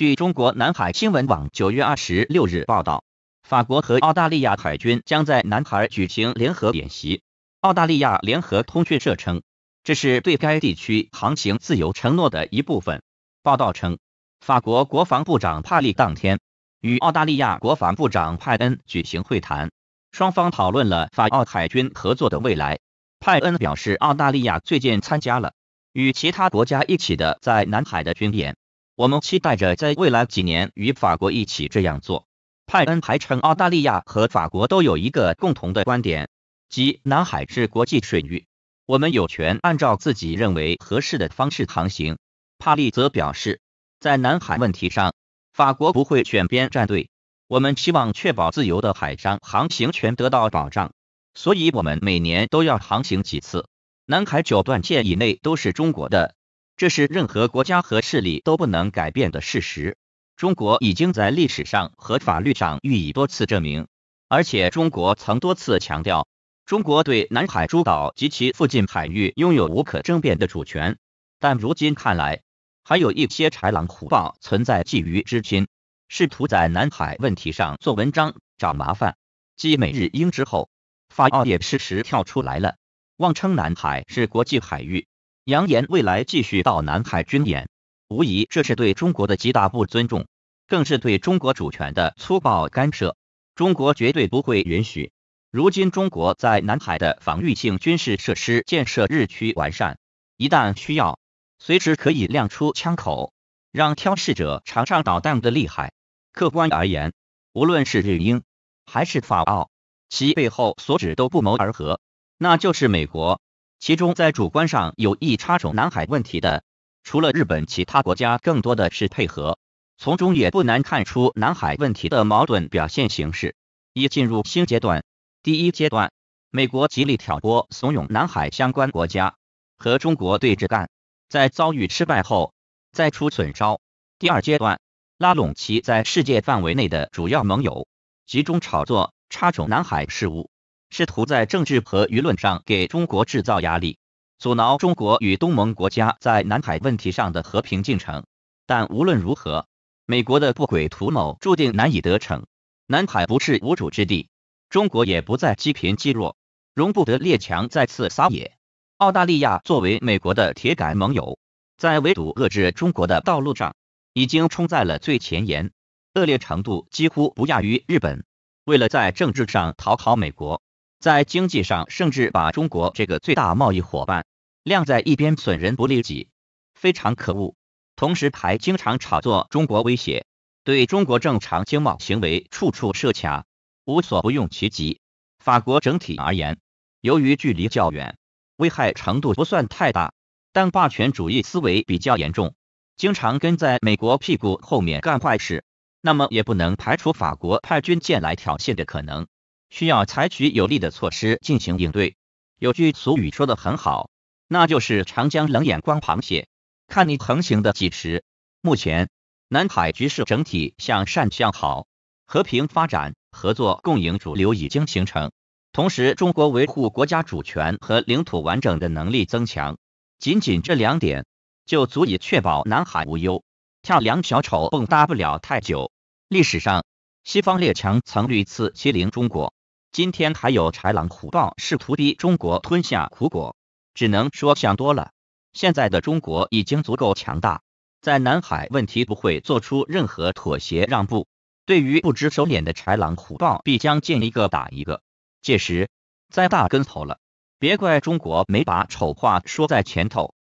据中国南海新闻网九月二十六日报道，法国和澳大利亚海军将在南海举行联合演习。澳大利亚联合通讯社称，这是对该地区航行自由承诺的一部分。报道称，法国国防部长帕利当天与澳大利亚国防部长派恩举行会谈，双方讨论了法澳海军合作的未来。派恩表示，澳大利亚最近参加了与其他国家一起的在南海的军演。我们期待着在未来几年与法国一起这样做。派恩还称，澳大利亚和法国都有一个共同的观点，即南海是国际水域，我们有权按照自己认为合适的方式航行。帕利则表示，在南海问题上，法国不会选边站队。我们期望确保自由的海上航行权得到保障，所以我们每年都要航行几次。南海九段线以内都是中国的。这是任何国家和势力都不能改变的事实。中国已经在历史上和法律上予以多次证明，而且中国曾多次强调，中国对南海诸岛及其附近海域拥有无可争辩的主权。但如今看来，还有一些豺狼虎豹存在觊觎之心，试图在南海问题上做文章、找麻烦。继美日英之后，法澳也适时跳出来了，妄称南海是国际海域。扬言未来继续到南海军演，无疑这是对中国的极大不尊重，更是对中国主权的粗暴干涉。中国绝对不会允许。如今，中国在南海的防御性军事设施建设日趋完善，一旦需要，随时可以亮出枪口，让挑事者尝尝导弹的厉害。客观而言，无论是日英还是法澳，其背后所指都不谋而合，那就是美国。其中，在主观上有意插手南海问题的，除了日本，其他国家更多的是配合。从中也不难看出南海问题的矛盾表现形式已进入新阶段。第一阶段，美国极力挑拨、怂恿南海相关国家和中国对着干，在遭遇失败后再出损招。第二阶段，拉拢其在世界范围内的主要盟友，集中炒作插手南海事务。试图在政治和舆论上给中国制造压力，阻挠中国与东盟国家在南海问题上的和平进程。但无论如何，美国的不轨图谋注定难以得逞。南海不是无主之地，中国也不再积贫积弱，容不得列强再次撒野。澳大利亚作为美国的铁杆盟友，在围堵遏制中国的道路上已经冲在了最前沿，恶劣程度几乎不亚于日本。为了在政治上讨好美国，在经济上甚至把中国这个最大贸易伙伴晾在一边，损人不利己，非常可恶。同时还经常炒作中国威胁，对中国正常经贸行为处处设卡，无所不用其极。法国整体而言，由于距离较远，危害程度不算太大，但霸权主义思维比较严重，经常跟在美国屁股后面干坏事。那么也不能排除法国派军舰来挑衅的可能。需要采取有力的措施进行应对。有句俗语说的很好，那就是“长江冷眼光螃蟹，看你横行的几时”。目前，南海局势整体向善向好，和平发展、合作共赢主流已经形成。同时，中国维护国家主权和领土完整的能力增强，仅仅这两点就足以确保南海无忧。跳梁小丑蹦跶不了太久。历史上，西方列强曾屡次欺凌中国。今天还有豺狼虎豹试图逼中国吞下苦果，只能说想多了。现在的中国已经足够强大，在南海问题不会做出任何妥协让步。对于不知收敛的豺狼虎豹，必将见一个打一个。届时栽大跟头了，别怪中国没把丑话说在前头。